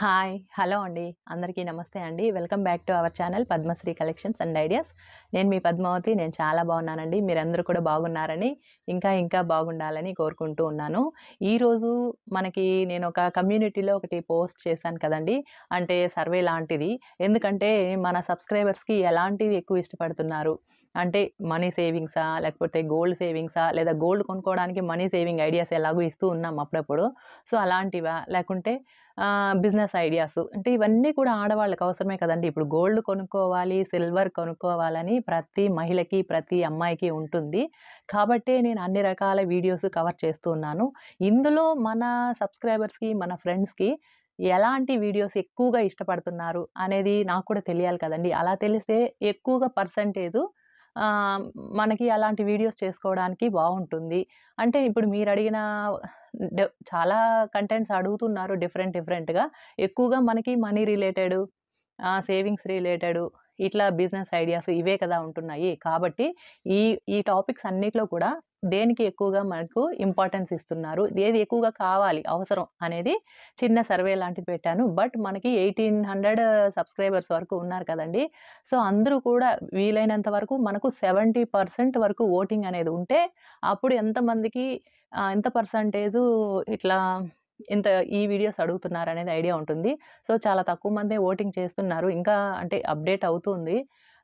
Hi hello అండి అందరికీ నమస్తే అండి welcome back to our channel Padmashri collections and ideas నేను మీ పద్మావతి నేను చాలా బాగున్నానండి మీరందరూ కూడా బాగున్నారని ఇంకా ఇంకా బాగుండాలని కోరుకుంటూ ఉన్నాను ఈరోజు మనకి నేను ఒక కమ్యూనిటీలో ఒకటి పోస్ట్ చేశాను కదండి అంటే సర్వే లాంటిది ఎందుకంటే మన సబ్స్క్రైబర్స్కి ఎలాంటివి ఎక్కువ ఇష్టపడుతున్నారు అంటే మనీ సేవింగ్సా లేకపోతే గోల్డ్ సేవింగ్సా లేదా గోల్డ్ కొనుక్కోవడానికి మనీ సేవింగ్ ఐడియాస్ ఎలాగో ఇస్తూ ఉన్నాం అప్పుడప్పుడు సో అలాంటివా లేకుంటే బిజినెస్ ఐడియాస్ అంటే ఇవన్నీ కూడా ఆడవాళ్ళకి అవసరమే కదండి ఇప్పుడు గోల్డ్ కొనుక్కోవాలి సిల్వర్ కొనుక్కోవాలని ప్రతి మహిళకి ప్రతి అమ్మాయికి ఉంటుంది కాబట్టే నేను అన్ని రకాల వీడియోస్ కవర్ చేస్తున్నాను ఇందులో మన సబ్స్క్రైబర్స్కి మన ఫ్రెండ్స్కి ఎలాంటి వీడియోస్ ఎక్కువగా ఇష్టపడుతున్నారు అనేది నాకు కూడా తెలియాలి కదండి అలా తెలిస్తే ఎక్కువగా పర్సంటేజ్ మనకి అలాంటి వీడియోస్ చేసుకోవడానికి బాగుంటుంది అంటే ఇప్పుడు మీరు అడిగిన చాలా కంటెంట్స్ అడుగుతున్నారు డిఫరెంట్ డిఫరెంట్గా ఎక్కువగా మనకి మనీ రిలేటెడ్ సేవింగ్స్ రిలేటెడ్ ఇట్లా బిజినెస్ ఐడియాస్ ఇవే కదా ఉంటున్నాయి కాబట్టి ఈ ఈ టాపిక్స్ అన్నిట్లో కూడా దేనికి ఎక్కువగా మనకు ఇంపార్టెన్స్ ఇస్తున్నారు ఏది ఎక్కువగా కావాలి అవసరం అనేది చిన్న సర్వే లాంటిది పెట్టాను బట్ మనకి ఎయిటీన్ హండ్రెడ్ సబ్స్క్రైబర్స్ వరకు ఉన్నారు కదండి సో అందరూ కూడా వీలైనంత వరకు మనకు సెవెంటీ పర్సెంట్ వరకు ఓటింగ్ అనేది ఉంటే అప్పుడు ఎంతమందికి ఎంత పర్సంటేజు ఇట్లా ఇంత ఈ వీడియోస్ అడుగుతున్నారు అనేది ఐడియా ఉంటుంది సో చాలా తక్కువ మందే ఓటింగ్ చేస్తున్నారు ఇంకా అంటే అప్డేట్ అవుతుంది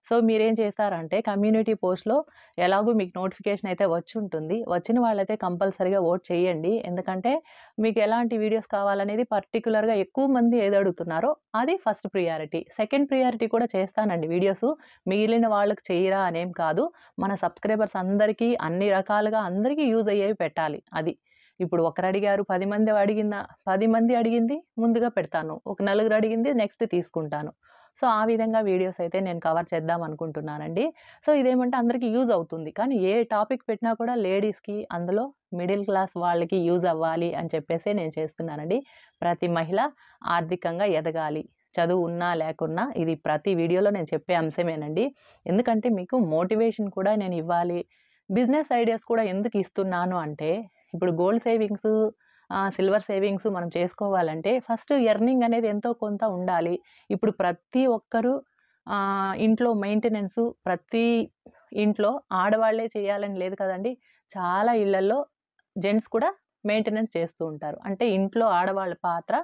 సో మీరేం చేస్తారంటే కమ్యూనిటీ పోస్ట్లో ఎలాగో మీకు నోటిఫికేషన్ అయితే వచ్చి ఉంటుంది వచ్చిన వాళ్ళైతే కంపల్సరీగా ఓట్ చేయండి ఎందుకంటే మీకు ఎలాంటి వీడియోస్ కావాలనేది పర్టికులర్గా ఎక్కువ మంది ఏది అడుగుతున్నారో అది ఫస్ట్ ప్రియారిటీ సెకండ్ ప్రియారిటీ కూడా చేస్తానండి వీడియోస్ మిగిలిన వాళ్ళకి చేయరా అనేం కాదు మన సబ్స్క్రైబర్స్ అందరికీ అన్ని రకాలుగా అందరికీ యూజ్ అయ్యేవి పెట్టాలి అది ఇప్పుడు ఒకరు అడిగారు పది మంది అడిగిన పది మంది అడిగింది ముందుగా పెడతాను ఒక నలుగురు అడిగింది నెక్స్ట్ తీసుకుంటాను సో ఆ విధంగా వీడియోస్ అయితే నేను కవర్ చేద్దాం అనుకుంటున్నానండి సో ఇదేమంటే అందరికీ యూజ్ అవుతుంది కానీ ఏ టాపిక్ పెట్టినా కూడా లేడీస్కి అందులో మిడిల్ క్లాస్ వాళ్ళకి యూజ్ అవ్వాలి అని చెప్పేసి నేను చేస్తున్నానండి ప్రతి మహిళ ఆర్థికంగా ఎదగాలి చదువు ఉన్నా లేకున్నా ఇది ప్రతి వీడియోలో నేను చెప్పే అంశమేనండి ఎందుకంటే మీకు మోటివేషన్ కూడా నేను ఇవ్వాలి బిజినెస్ ఐడియాస్ కూడా ఎందుకు ఇస్తున్నాను అంటే ఇప్పుడు గోల్డ్ సేవింగ్స్ సిల్వర్ సేవింగ్స్ మనం చేసుకోవాలంటే ఫస్ట్ ఎర్నింగ్ అనేది ఎంతో కొంత ఉండాలి ఇప్పుడు ప్రతి ఒక్కరూ ఇంట్లో మెయింటెనెన్స్ ప్రతి ఇంట్లో ఆడవాళ్లే చేయాలని లేదు కదండి చాలా ఇళ్లలో జెంట్స్ కూడా మెయింటెనెన్స్ చేస్తూ ఉంటారు అంటే ఇంట్లో ఆడవాళ్ళ పాత్ర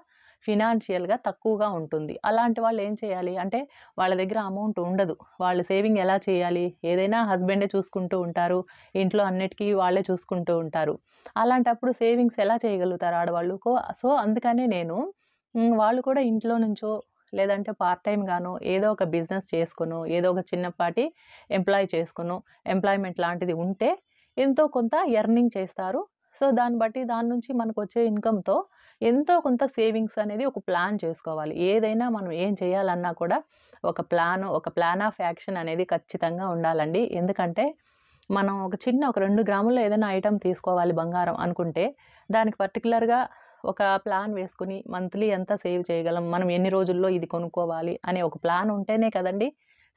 ఫినాన్షియల్గా తక్కువగా ఉంటుంది అలాంటి వాళ్ళు ఏం చేయాలి అంటే వాళ్ళ దగ్గర అమౌంట్ ఉండదు వాళ్ళు సేవింగ్ ఎలా చేయాలి ఏదైనా హస్బెండే చూసుకుంటూ ఉంటారు ఇంట్లో అన్నిటికీ వాళ్ళే చూసుకుంటూ ఉంటారు అలాంటప్పుడు సేవింగ్స్ ఎలా చేయగలుగుతారు ఆడవాళ్ళు సో అందుకనే నేను వాళ్ళు కూడా ఇంట్లో నుంచో లేదంటే పార్ట్ టైంగానో గాను ఏదో ఒక బిజినెస్ చేసుకును ఏదో ఒక చిన్నపాటి ఎంప్లాయ్ చేసుకును ఎంప్లాయ్మెంట్ లాంటిది ఉంటే ఎంతో కొంత ఎర్నింగ్ చేస్తారు సో దాన్ని బట్టి దాని నుంచి మనకు వచ్చే ఇన్కమ్తో ఎంతో కొంత సేవింగ్స్ అనేది ఒక ప్లాన్ చేసుకోవాలి ఏదైనా మనం ఏం చేయాలన్నా కూడా ఒక ప్లాన్ ఒక ప్లాన్ ఆఫ్ యాక్షన్ అనేది ఖచ్చితంగా ఉండాలండి ఎందుకంటే మనం ఒక చిన్న ఒక రెండు గ్రాముల్లో ఏదైనా ఐటమ్ తీసుకోవాలి బంగారం అనుకుంటే దానికి పర్టికులర్గా ఒక ప్లాన్ వేసుకుని మంత్లీ ఎంత సేవ్ చేయగలం మనం ఎన్ని రోజుల్లో ఇది కొనుక్కోవాలి అనే ఒక ప్లాన్ ఉంటేనే కదండి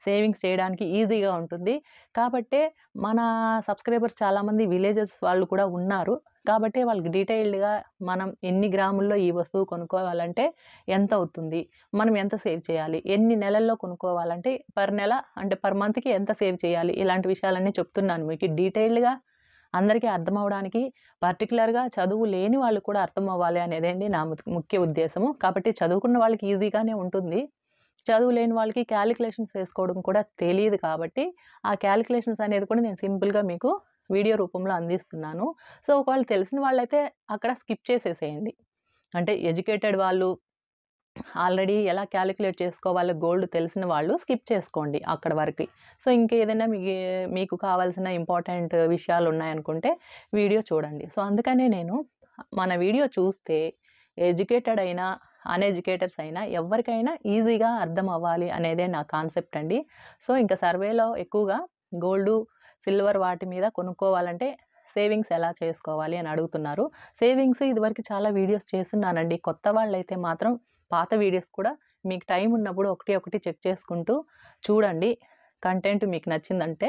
సేవింగ్స్ చేయడానికి ఈజీగా ఉంటుంది కాబట్టే మన సబ్స్క్రైబర్స్ చాలామంది విలేజెస్ వాళ్ళు కూడా ఉన్నారు కాబట్టి వాళ్ళకి డీటెయిల్డ్గా మనం ఎన్ని గ్రాముల్లో ఈ వస్తువు కొనుక్కోవాలంటే ఎంత అవుతుంది మనం ఎంత సేవ్ చేయాలి ఎన్ని నెలల్లో కొనుక్కోవాలంటే పర్ నెల అంటే పర్ మంత్కి ఎంత సేవ్ చేయాలి ఇలాంటి విషయాలన్నీ చెప్తున్నాను మీకు డీటెయిల్డ్గా అందరికీ అర్థం అవడానికి పర్టికులర్గా చదువు లేని వాళ్ళు కూడా అర్థం అవ్వాలి అనేదండి నా ముఖ్య ఉద్దేశము కాబట్టి చదువుకున్న వాళ్ళకి ఈజీగానే ఉంటుంది చదువు లేని వాళ్ళకి క్యాలిక్యులేషన్స్ వేసుకోవడం కూడా తెలియదు కాబట్టి ఆ క్యాలిక్యులేషన్స్ అనేది కూడా నేను సింపుల్గా మీకు వీడియో రూపంలో అందిస్తున్నాను సో ఒకవేళ తెలిసిన వాళ్ళైతే అక్కడ స్కిప్ చేసేసేయండి అంటే ఎడ్యుకేటెడ్ వాళ్ళు ఆల్రెడీ ఎలా క్యాలిక్యులేట్ చేసుకోవాలో గోల్డ్ తెలిసిన వాళ్ళు స్కిప్ చేసుకోండి అక్కడ వరకు సో ఇంకేదైనా మీ మీకు కావాల్సిన ఇంపార్టెంట్ విషయాలు ఉన్నాయనుకుంటే వీడియో చూడండి సో అందుకనే నేను మన వీడియో చూస్తే ఎడ్యుకేటెడ్ అయినా అన్ఎడ్యుకేటర్స్ అయినా ఎవరికైనా ఈజీగా అర్థం అవ్వాలి అనేదే నా కాన్సెప్ట్ అండి సో ఇంకా సర్వేలో ఎక్కువగా గోల్డ్ సిల్వర్ వాటి మీద కొనుక్కోవాలంటే సేవింగ్స్ ఎలా చేసుకోవాలి అని అడుగుతున్నారు సేవింగ్స్ ఇదివరకు చాలా వీడియోస్ చేస్తున్నానండి కొత్త వాళ్ళైతే మాత్రం పాత వీడియోస్ కూడా మీకు టైం ఉన్నప్పుడు ఒకటి ఒకటి చెక్ చేసుకుంటూ చూడండి కంటెంట్ మీకు నచ్చిందంటే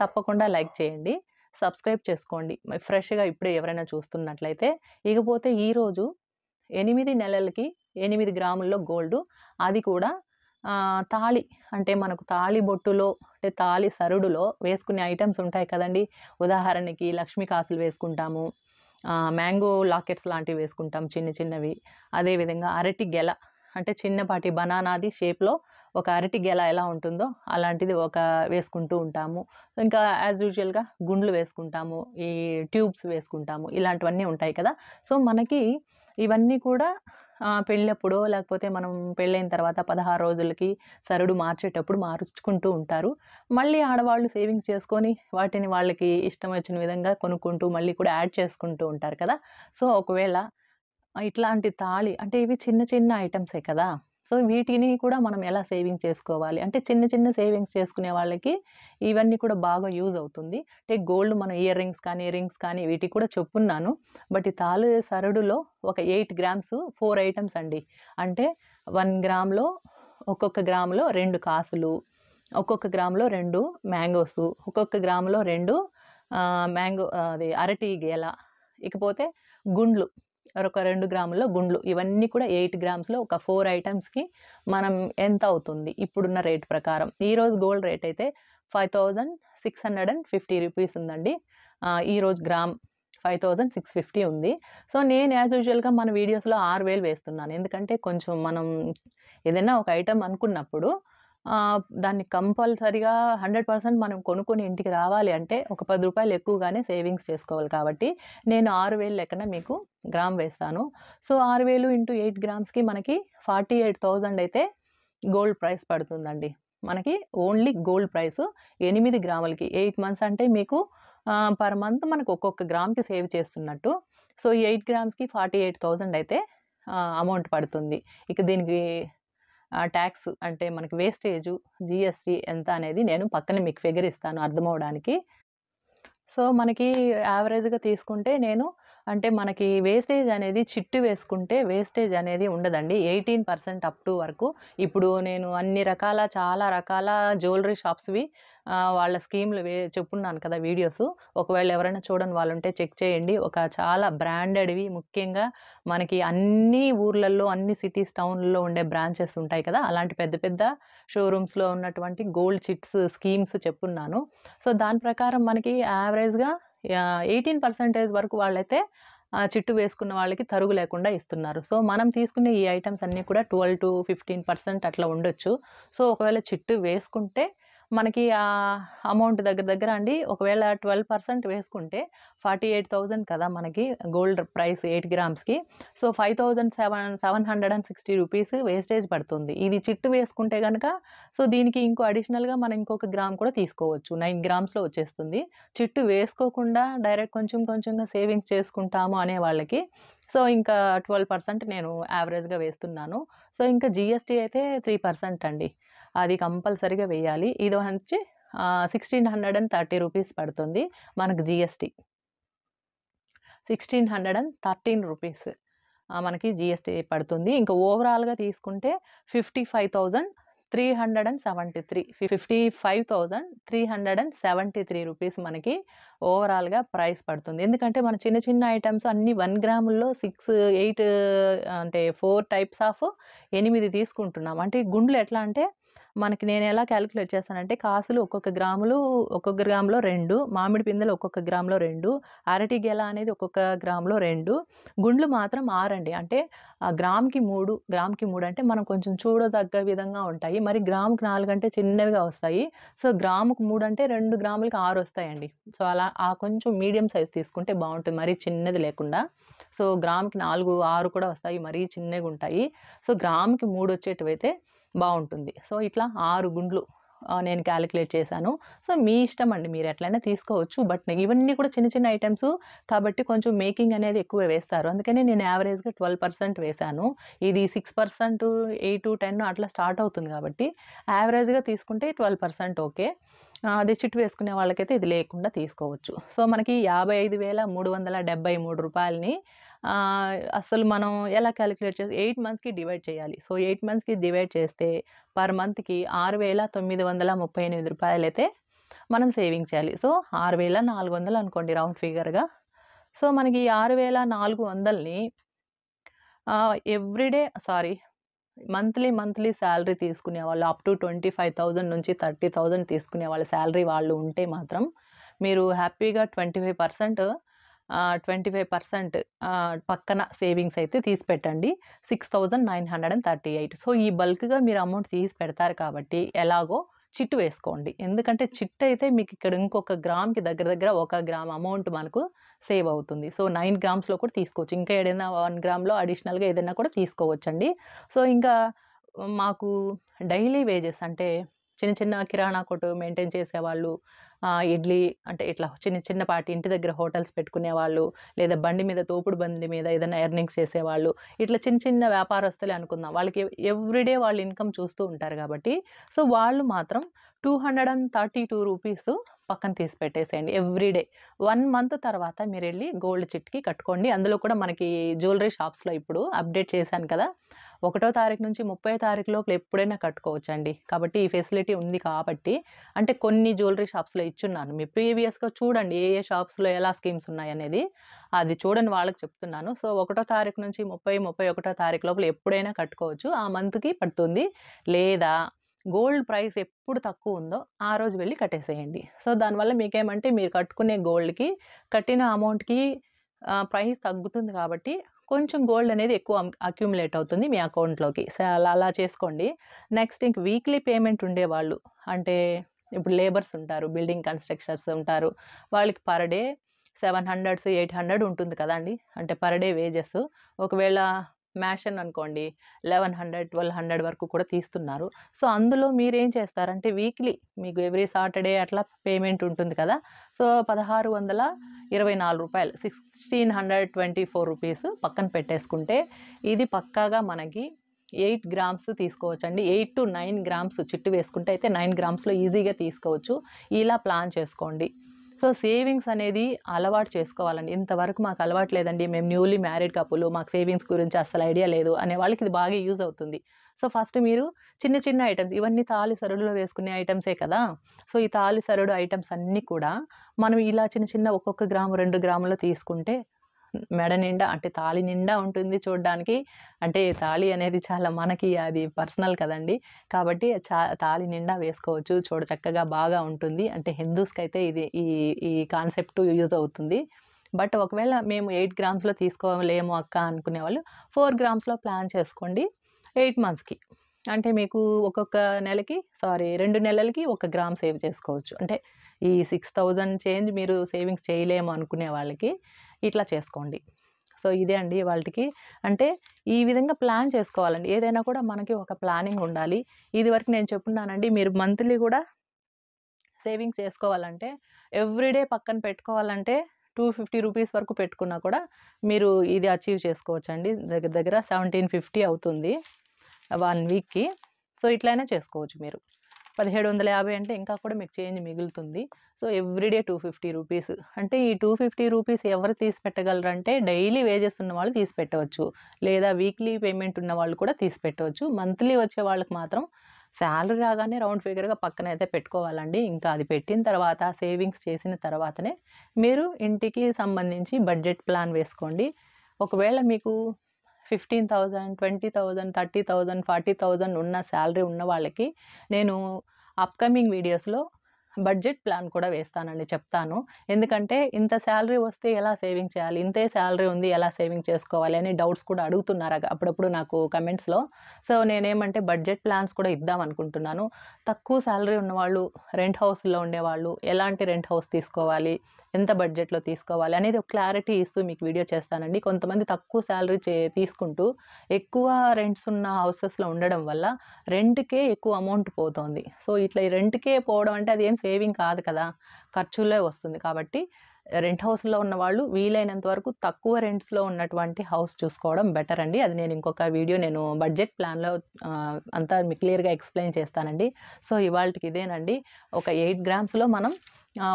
తప్పకుండా లైక్ చేయండి సబ్స్క్రైబ్ చేసుకోండి ఫ్రెష్గా ఇప్పుడే ఎవరైనా చూస్తున్నట్లయితే ఇకపోతే ఈరోజు ఎనిమిది నెలలకి ఎనిమిది గ్రాముల్లో గోల్డ్ అది కూడా తాళి అంటే మనకు తాళి బొట్టులో అంటే తాళి సరుడులో వేసుకునే ఐటమ్స్ ఉంటాయి కదండి ఉదాహరణకి లక్ష్మీ కాసులు వేసుకుంటాము మ్యాంగో లాకెట్స్ లాంటివి వేసుకుంటాం చిన్న చిన్నవి అదేవిధంగా అరటి గెల అంటే చిన్నపాటి బనానాది షేప్లో ఒక అరటి గెల ఎలా ఉంటుందో అలాంటిది ఒక వేసుకుంటూ ఉంటాము ఇంకా యాజ్ యూజువల్గా గుండ్లు వేసుకుంటాము ఈ ట్యూబ్స్ వేసుకుంటాము ఇలాంటివన్నీ ఉంటాయి కదా సో మనకి ఇవన్నీ కూడా పెళ్ళప్పుడు లేకపోతే మనం పెళ్ళైన తర్వాత పదహారు రోజులకి సరుడు మార్చేటప్పుడు మార్చుకుంటూ ఉంటారు మళ్ళీ ఆడవాళ్ళు సేవింగ్స్ చేసుకొని వాటిని వాళ్ళకి ఇష్టం వచ్చిన విధంగా కొనుక్కుంటూ మళ్ళీ కూడా యాడ్ చేసుకుంటూ ఉంటారు కదా సో ఒకవేళ ఇట్లాంటి తాళి అంటే ఇవి చిన్న చిన్న ఐటమ్సే కదా సో వీటిని కూడా మనం ఎలా సేవింగ్ చేసుకోవాలి అంటే చిన్న చిన్న సేవింగ్స్ చేసుకునే వాళ్ళకి ఇవన్నీ కూడా బాగా యూజ్ అవుతుంది అంటే గోల్డ్ మనం ఇయర్ రింగ్స్ కానీ రింగ్స్ కానీ వీటికి కూడా చెప్పున్నాను బట్ ఈ తాలు సరుడులో ఒక ఎయిట్ గ్రామ్స్ ఫోర్ ఐటమ్స్ అండి అంటే వన్ గ్రామ్లో ఒక్కొక్క గ్రాములో రెండు కాసులు ఒక్కొక్క గ్రామ్లో రెండు మ్యాంగోస్ ఒక్కొక్క గ్రాములో రెండు మ్యాంగో అది అరటి గేల ఇకపోతే గుండ్లు ఒక రెండు గ్రాముల గుండ్లు ఇవన్నీ కూడా ఎయిట్ గ్రామ్స్లో ఒక ఫోర్ ఐటమ్స్కి మనం ఎంత అవుతుంది ఇప్పుడున్న రేట్ ప్రకారం ఈరోజు గోల్డ్ రేట్ అయితే five thousand six hundred and fifty rupees ఉందండి ఈరోజు gram five thousand six fifty ఉంది సో నేను యాజ్ యూజువల్గా మన వీడియోస్లో ఆరు వేలు వేస్తున్నాను ఎందుకంటే కొంచెం మనం ఏదైనా ఒక ఐటమ్ అనుకున్నప్పుడు దాన్ని కంపల్సరిగా హండ్రెడ్ పర్సెంట్ మనం కొనుక్కొని ఇంటికి రావాలి అంటే, ఒక పది రూపాయలు ఎక్కువగానే సేవింగ్స్ చేసుకోవాలి కాబట్టి, నేను ఆరు వేలు లెక్కన మీకు గ్రామ్ వేస్తాను. సో, ఆరు వేలు ఇంటూ ఎయిట్ గ్రామ్స్‌కి మనకి ఫార్టీ ఎయిట్ థౌజండ్ అయితే గోల్డ్ ప్రైస్ పడుతుందండి. మనకి ఓన్లీ గోల్డ్ ప్రైస్ ఎనిమిది గ్రాములకి. ఎయిట్ మంత్స్ అంటే మీకు పర్ మంత్ మనకు ఒక్కొక్క గ్రామ్‌కి సేవ్ చేస్తున్నట్టు. సో, ఎయిట్ గ్రామ్స్‌కి ఫార్టీ 48,000 అయితే అమౌంట్ పడుతుంది. ఇక దీనికి ట్యాక్స్ అంటే మనకి వేస్టేజ్ జిఎస్టీ ఎంత అనేది నేను పక్కనే మీకు ఫిగర్ ఇస్తాను అర్థమవడానికి సో మనకి యావరేజ్గా తీసుకుంటే నేను అంటే మనకి వేస్టేజ్ అనేది చిట్టు వేసుకుంటే వేస్టేజ్ అనేది ఉండదండి ఎయిటీన్ పర్సెంట్ అప్ టు వరకు ఇప్పుడు నేను అన్ని రకాల చాలా రకాల జ్యువెలరీ షాప్స్వి వాళ్ళ స్కీమ్లు వే చెప్పున్నాను కదా వీడియోస్ ఒకవేళ ఎవరైనా చూడని వాళ్ళు ఉంటే చెక్ చేయండి ఒక చాలా బ్రాండెడ్వి ముఖ్యంగా మనకి అన్ని ఊర్లలో అన్ని సిటీస్ టౌన్లలో ఉండే బ్రాంచెస్ ఉంటాయి కదా అలాంటి పెద్ద పెద్ద షోరూమ్స్లో ఉన్నటువంటి గోల్డ్ చిట్స్ స్కీమ్స్ చెప్పున్నాను సో దాని ప్రకారం మనకి యావరేజ్గా ఎయిటీన్ పర్సెంటేజ్ వరకు వాళ్ళైతే చిట్టు వేసుకున్న వాళ్ళకి తరుగు లేకుండా ఇస్తున్నారు సో మనం తీసుకునే ఈ ఐటమ్స్ అన్నీ కూడా ట్వెల్వ్ టు ఫిఫ్టీన్ పర్సెంట్ అట్లా ఉండొచ్చు సో ఒకవేళ చిట్టు వేసుకుంటే మనకి ఆ అమౌంట్ దగ్గర దగ్గర అండి ఒకవేళ ట్వెల్వ్ పర్సెంట్ వేసుకుంటే ఫార్టీ ఎయిట్ థౌజండ్ కదా మనకి గోల్డ్ ప్రైస్ ఎయిట్ గ్రామ్స్కి so five thousand seven seven hundred and sixty rupees wastage పడుతుంది ఇది చిట్టు వేసుకుంటే కనుక సో దీనికి ఇంకో అడిషనల్గా మనం ఇంకొక గ్రామ్ కూడా తీసుకోవచ్చు నైన్ గ్రామ్స్లో వచ్చేస్తుంది చిట్టు వేసుకోకుండా డైరెక్ట్ కొంచెం కొంచెంగా సేవింగ్స్ చేసుకుంటాము అనే వాళ్ళకి సో ఇంకా ట్వెల్వ్ పర్సెంట్ నేను యావరేజ్గా వేస్తున్నాను సో ఇంకా జిఎస్టీ అయితే త్రీ పర్సెంట్ అండి అది కంపల్సరీగా వేయాలి ఇది వచ్చి sixteen hundred and thirty rupees పడుతుంది మనకు GST sixteen hundred and thirteen rupees మనకి జిఎస్టీ పడుతుంది ఇంకా ఓవరాల్గా తీసుకుంటే fifty five thousand three hundred and seventy three fifty five thousand three hundred and seventy three rupees మనకి ఓవరాల్గా ప్రైస్ పడుతుంది ఎందుకంటే మన చిన్న చిన్న ఐటమ్స్ అన్ని వన్ గ్రాముల్లో సిక్స్ ఎయిట్ అంటే ఫోర్ టైప్స్ ఆఫ్ ఎనిమిది తీసుకుంటున్నాం అంటే గుండ్లు ఎట్లా అంటే మనకి నేను ఎలా క్యాలిక్యులేట్ చేస్తానంటే కాసులు ఒక్కొక్క గ్రాములు ఒక్కొక్క గ్రాములో రెండు మామిడి పిందెలు ఒక్కొక్క గ్రాములో రెండు అరటి గెల అనేది ఒక్కొక్క గ్రాములో రెండు గుండ్లు మాత్రం ఆరండి అంటే గ్రామ్కి మూడు గ్రామ్కి మూడు అంటే మనం కొంచెం చూడదగ్గ విధంగా ఉంటాయి మరి గ్రాముకి నాలుగు అంటే చిన్నవిగా వస్తాయి సో గ్రాముకు మూడు అంటే రెండు గ్రాములకి ఆరు వస్తాయండి సో అలా ఆ కొంచెం మీడియం సైజ్ తీసుకుంటే బాగుంటుంది మరీ చిన్నది లేకుండా సో గ్రామ్కి నాలుగు ఆరు కూడా వస్తాయి మరీ చిన్నగా ఉంటాయి సో గ్రామ్కి మూడు వచ్చేటివైతే బాగుంటుంది సో ఇట్లా ఆరు గుండ్లు నేను క్యాలిక్యులేట్ చేశాను సో మీ ఇష్టం అండి మీరు ఎట్లయినా తీసుకోవచ్చు బట్ ఇవన్నీ కూడా చిన్న చిన్న ఐటమ్స్ కాబట్టి కొంచెం మేకింగ్ అనేది ఎక్కువ వేస్తారు అందుకని నేను యావరేజ్గా ట్వెల్వ్ పర్సెంట్ వేశాను ఇది సిక్స్ పర్సెంట్ ఎయిట్ టెన్ అట్లా స్టార్ట్ అవుతుంది కాబట్టి యావరేజ్గా తీసుకుంటే ట్వెల్వ్ పర్సెంట్ ఓకే అది చిట్ వేసుకునే వాళ్ళకైతే ఇది లేకుండా తీసుకోవచ్చు సో మనకి యాభై ఐదు వేల మూడు వందల డెబ్బై మూడు రూపాయలని అసలు మనం ఎలా క్యాలిక్యులేట్ చేసి ఎయిట్ మంత్స్కి డివైడ్ చేయాలి సో ఎయిట్ మంత్స్కి డివైడ్ చేస్తే పర్ మంత్కి ఆరు వేల తొమ్మిది వందల ముప్పై ఎనిమిది రూపాయలు అయితే మనం సేవింగ్ చేయాలి సో ఆరు వేల నాలుగు వందలు అనుకోండి రౌండ్ ఫిగర్గా సో మనకి ఆరు వేల నాలుగు వందలని everyday sorry monthly monthly salary తీసుకునే వాళ్ళు up to twenty five thousand నుంచి థర్టీ థౌజండ్ తీసుకునే వాళ్ళ శాలరీ వాళ్ళు ఉంటే మాత్రం మీరు హ్యాపీగా twenty five percent twenty five percent పక్కన సేవింగ్స్ అయితే తీసి పెట్టండి six thousand nine hundred and thirty eight so ఈ బల్క్గా మీరు అమౌంట్ తీసి పెడతారు కాబట్టి ఎలాగో చిట్టు వేసుకోండి ఎందుకంటే చిట్టు అయితే మీకు ఇక్కడ ఇంకొక గ్రామ్కి దగ్గర దగ్గర ఒక గ్రామ్ అమౌంట్ మనకు సేవ్ అవుతుంది సో నైన్ గ్రామ్స్లో కూడా తీసుకోవచ్చు ఇంకా ఏదైనా వన్ గ్రామ్లో అడిషనల్గా ఏదైనా కూడా తీసుకోవచ్చండి సో ఇంకా మాకు డైలీ వేజెస్ అంటే చిన్న చిన్న కిరాణా కొట్టు మెయింటైన్ చేసేవాళ్ళు ఇడ్లీ అంటే ఇట్లా చిన్న చిన్నపాటి ఇంటి దగ్గర హోటల్స్ పెట్టుకునే వాళ్ళు లేదా బండి మీద తోపుడు బండి మీద ఏదైనా ఎర్నింగ్స్ చేసేవాళ్ళు ఇట్లా చిన్న చిన్న వ్యాపారస్తులే అనుకుందాం వాళ్ళకి ఎవ్రీడే వాళ్ళు ఇన్కమ్ చూస్తూ ఉంటారు కాబట్టి సో వాళ్ళు మాత్రం two hundred and thirty two rupees పక్కన తీసి పెట్టేసేయండి ఎవ్రీడే వన్ మంత్ తర్వాత మీరు వెళ్ళి గోల్డ్ చిట్కి కట్టుకోండి అందులో కూడా మనకి జ్యువెలరీ షాప్స్లో ఇప్పుడు అప్డేట్ చేశాను కదా ఒకటో తారీఖు నుంచి ముప్పై తారీఖు లోపల ఎప్పుడైనా కట్టుకోవచ్చండి కాబట్టి ఈ ఫెసిలిటీ ఉంది కాబట్టి అంటే కొన్ని జ్యువెలరీ షాప్స్లో ఇచ్చున్నాను మీ ప్రీవియస్గా చూడండి ఏ ఏ షాప్స్లో ఎలా స్కీమ్స్ ఉన్నాయి అనేది అది చూడండి వాళ్ళకి చెప్తున్నాను సో ఒకటో తారీఖు నుంచి ముప్పై ముప్పై ఒకటో తారీఖు లోపల ఎప్పుడైనా కట్టుకోవచ్చు ఆ మంత్కి పడుతుంది లేదా గోల్డ్ ప్రైస్ ఎప్పుడు తక్కువ ఉందో ఆ రోజు వెళ్ళి కట్టేసేయండి సో దానివల్ల మీకేమంటే మీరు కట్టుకునే గోల్డ్కి కట్టిన అమౌంట్కి ప్రైస్ తగ్గుతుంది కాబట్టి కొంచెం గోల్డ్ అనేది ఎక్కువ అక్యుములేట్ అవుతుంది మీ అకౌంట్లోకి అలా అలా చేసుకోండి నెక్స్ట్ ఇంక వీక్లీ పేమెంట్ ఉండేవాళ్ళు అంటే ఇప్పుడు లేబర్స్ ఉంటారు బిల్డింగ్ కన్స్ట్రక్షన్స్ ఉంటారు వాళ్ళకి per day seven hundreds eight hundred ఉంటుంది కదండి అంటే పర్ డే వేజెస్ ఒకవేళ మ్యాషన్ అనుకోండి లెవెన్ హండ్రెడ్ ట్వెల్వ్ హండ్రెడ్ వరకు కూడా తీస్తున్నారు సో అందులో మీరు ఏం చేస్తారంటే వీక్లీ మీకు ఎవ్రీ సాటర్డే అట్లా పేమెంట్ ఉంటుంది కదా సో పదహారు వందల ఇరవై నాలుగు రూపాయలు sixteen hundred twenty four rupees పక్కన పెట్టేసుకుంటే ఇది పక్కాగా మనకి ఎయిట్ గ్రామ్స్ తీసుకోవచ్చండి eight to nine grams chit వేసుకుంటే అయితే నైన్ గ్రామ్స్లో ఈజీగా తీసుకోవచ్చు ఇలా ప్లాన్ చేసుకోండి సో సేవింగ్స్ అనేది అలవాటు చేసుకోవాలండి ఇంతవరకు మాకు అలవాటు లేదండి మేము న్యూలీ మ్యారీడ్ కపులు మాకు సేవింగ్స్ గురించి అసలు ఐడియా లేదు అనే వాళ్ళకి ఇది బాగా యూజ్ అవుతుంది సో ఫస్ట్ మీరు చిన్న చిన్న ఐటమ్స్ ఇవన్నీ తాళి సరుడులో వేసుకునే ఐటమ్సే కదా సో ఈ తాళి సరుడు ఐటమ్స్ అన్నీ కూడా మనం ఇలా చిన్న చిన్న ఒక్కొక్క గ్రాము రెండు గ్రాములో తీసుకుంటే మెడ నిండా అంటే తాళి నిండా ఉంటుంది చూడడానికి అంటే తాళి అనేది చాలా మనకి అది పర్సనల్ కదండి కాబట్టి తాళి నిండా వేసుకోవచ్చు చూడ చక్కగా బాగా ఉంటుంది అంటే హిందూస్కి అయితే ఇది ఈ ఈ కాన్సెప్ట్ యూజ్ అవుతుంది బట్ ఒకవేళ మేము ఎయిట్ గ్రామ్స్లో తీసుకోలేము అక్క అనుకునే వాళ్ళు ఫోర్ గ్రామ్స్లో ప్లాన్ చేసుకోండి ఎయిట్ మంత్స్కి అంటే మీకు ఒక్కొక్క నెలకి సారీ రెండు నెలలకి ఒక గ్రామ్ సేవ్ చేసుకోవచ్చు అంటే ఈ సిక్స్ థౌజండ్ చేంజ్ మీరు సేవింగ్స్ చేయలేము అనుకునే వాళ్ళకి ఇట్లా చేసుకోండి సో ఇదే అండి వాళ్ళకి అంటే ఈ విధంగా ప్లాన్ చేసుకోవాలండి ఏదైనా కూడా మనకి ఒక ప్లానింగ్ ఉండాలి ఇది వరకు నేను చెప్పున్నానండి మీరు మంత్లీ కూడా సేవింగ్స్ చేసుకోవాలంటే ఎవ్రీడే పక్కన పెట్టుకోవాలంటే టూ ఫిఫ్టీ రూపీస్ వరకు పెట్టుకున్నా కూడా మీరు ఇది అచీవ్ చేసుకోవచ్చండి దగ్గర దగ్గర సెవెంటీన్ ఫిఫ్టీ అవుతుంది వన్ వీక్కి సో ఇట్లయినా చేసుకోవచ్చు మీరు పదిహేడు వందల యాభై అంటే ఇంకా కూడా మీకు చేంజ్ మిగులుతుంది so everyday two fifty rupees అంటే ఈ టూ ఫిఫ్టీ రూపీస్ ఎవరు తీసి పెట్టగలరంటే డైలీ వేజెస్ ఉన్న వాళ్ళు తీసి పెట్టవచ్చు లేదా వీక్లీ పేమెంట్ ఉన్న వాళ్ళు కూడా తీసి పెట్టవచ్చు మంత్లీ వచ్చే వాళ్ళకి మాత్రం శాలరీ రాగానే రౌండ్ ఫిగర్గా పక్కన అయితే పెట్టుకోవాలండి ఇంకా అది పెట్టిన తర్వాత సేవింగ్స్ చేసిన తర్వాతనే మీరు ఇంటికి సంబంధించి బడ్జెట్ ప్లాన్ వేసుకోండి ఒకవేళ మీకు fifteen thousand twenty thousand thirty thousand forty thousand ఉన్న శాలరీ ఉన్న వాళ్ళకి నేను అప్కమింగ్ వీడియోస్లో బడ్జెట్ ప్లాన్ కూడా వేస్తానండి చెప్తాను ఎందుకంటే ఇంత శాలరీ వస్తే ఎలా సేవింగ్ చేయాలి ఇంతే శాలరీ ఉంది ఎలా సేవింగ్ చేసుకోవాలి అని డౌట్స్ కూడా అడుగుతున్నారు అప్పుడప్పుడు నాకు కమెంట్స్లో సో నేనేమంటే బడ్జెట్ ప్లాన్స్ కూడా ఇద్దాం అనుకుంటున్నాను తక్కువ శాలరీ ఉన్నవాళ్ళు రెంట్ హౌస్లో ఉండేవాళ్ళు ఎలాంటి రెంట్ హౌస్ తీసుకోవాలి ఎంత బడ్జెట్లో తీసుకోవాలి అనేది ఒక క్లారిటీ ఇస్తూ మీకు వీడియో చేస్తానండి కొంతమంది తక్కువ శాలరీ చే తీసుకుంటూ ఎక్కువ రెంట్స్ ఉన్న హౌసెస్లో ఉండడం వల్ల రెంట్కే ఎక్కువ అమౌంట్ పోతుంది సో ఇట్లా ఈ రెంట్కే పోవడం అంటే అది ఏం సేవింగ్ కాదు కదా ఖర్చులే వస్తుంది కాబట్టి రెంట్ హౌస్లో ఉన్న వాళ్ళు వీలైనంత వరకు తక్కువ రెంట్స్లో ఉన్నటువంటి హౌస్ చూసుకోవడం బెటర్ అండి అది నేను ఇంకొక వీడియో నేను బడ్జెట్ ప్లాన్లో అంతా మీకు క్లియర్గా ఎక్స్ప్లెయిన్ చేస్తానండి సో ఇవాళకి ఇదేనండి ఒక ఎయిట్ గ్రామ్స్లో మనం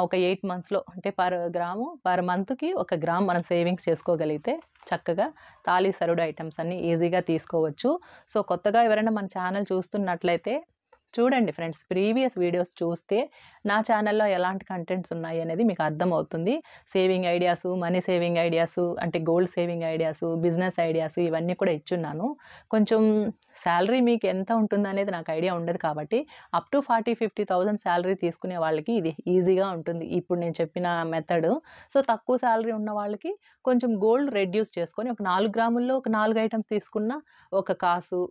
ఒక ఎయిట్ మంత్స్లో అంటే పర్ గ్రాము పర్ మంత్కి ఒక గ్రామ్ మనం సేవింగ్స్ చేసుకోగలిగితే చక్కగా తాళీ సరుడు ఐటమ్స్ అన్నీ ఈజీగా తీసుకోవచ్చు సో కొత్తగా ఎవరైనా మన ఛానల్ చూస్తున్నట్లయితే చూడండి ఫ్రెండ్స్ ప్రీవియస్ వీడియోస్ చూస్తే నా ఛానల్లో ఎలాంటి కంటెంట్స్ ఉన్నాయి అనేది మీకు అర్థమవుతుంది saving ideas money saving ideas అంటే gold saving ideas business ideas ఇవన్నీ కూడా ఇచ్చున్నాను కొంచెం శాలరీ మీకు ఎంత ఉంటుంది నాకు ఐడియా ఉండదు కాబట్టి up to forty fifty thousand salary తీసుకునే వాళ్ళకి ఇది ఈజీగా ఉంటుంది ఇప్పుడు నేను చెప్పిన మెథడ్ సో తక్కువ శాలరీ ఉన్న వాళ్ళకి కొంచెం గోల్డ్ రెడ్యూస్ చేసుకొని ఒక నాలుగు గ్రాముల్లో ఒక నాలుగు ఐటమ్స్ తీసుకున్న ఒక కాసు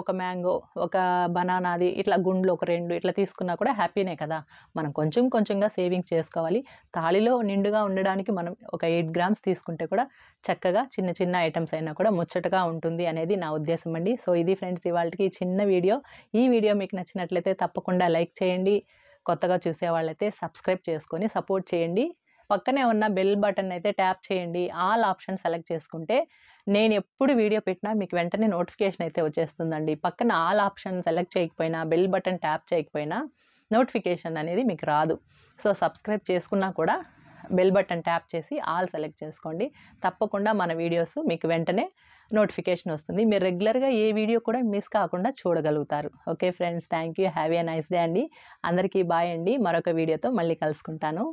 ఒక మ్యాంగో ఒక బనానాది ఇట్లా గుండ్లు ఒక రెండు ఇట్లా తీసుకున్నా కూడా హ్యాపీనే కదా మనం కొంచెం కొంచెంగా సేవింగ్ చేసుకోవాలి తాళిలో నిండుగా ఉండడానికి మనం ఒక ఎయిట్ గ్రామ్స్ తీసుకుంటే కూడా చక్కగా చిన్న చిన్న ఐటమ్స్ అయినా కూడా ముచ్చటగా ఉంటుంది అనేది నా ఉద్దేశం అండి సో ఇది ఫ్రెండ్స్ ఇవాళకి చిన్న వీడియో ఈ వీడియో మీకు నచ్చినట్లయితే తప్పకుండా లైక్ చేయండి కొత్తగా చూసేవాళ్ళైతే సబ్స్క్రైబ్ చేసుకొని సపోర్ట్ చేయండి పక్కనే ఉన్న బెల్ బటన్ అయితే ట్యాప్ చేయండి ఆల్ ఆప్షన్ సెలెక్ట్ చేసుకుంటే నేను ఎప్పుడు వీడియో పెట్టినా మీకు వెంటనే నోటిఫికేషన్ అయితే వచ్చేస్తుందండి పక్కన ఆల్ ఆప్షన్ సెలెక్ట్ చేయకపోయినా బెల్ బటన్ ట్యాప్ చేయకపోయినా నోటిఫికేషన్ అనేది మీకు రాదు సో సబ్స్క్రైబ్ చేసుకున్నా కూడా బెల్ బటన్ ట్యాప్ చేసి ఆల్ సెలెక్ట్ చేసుకోండి తప్పకుండా మన వీడియోస్ మీకు వెంటనే నోటిఫికేషన్ వస్తుంది మీరు రెగ్యులర్గా ఏ వీడియో కూడా మిస్ కాకుండా చూడగలుగుతారు okay friends thank you have a nice day అండి అందరికీ బాయ్ అండి మరొక వీడియోతో మళ్ళీ కలుసుకుంటాను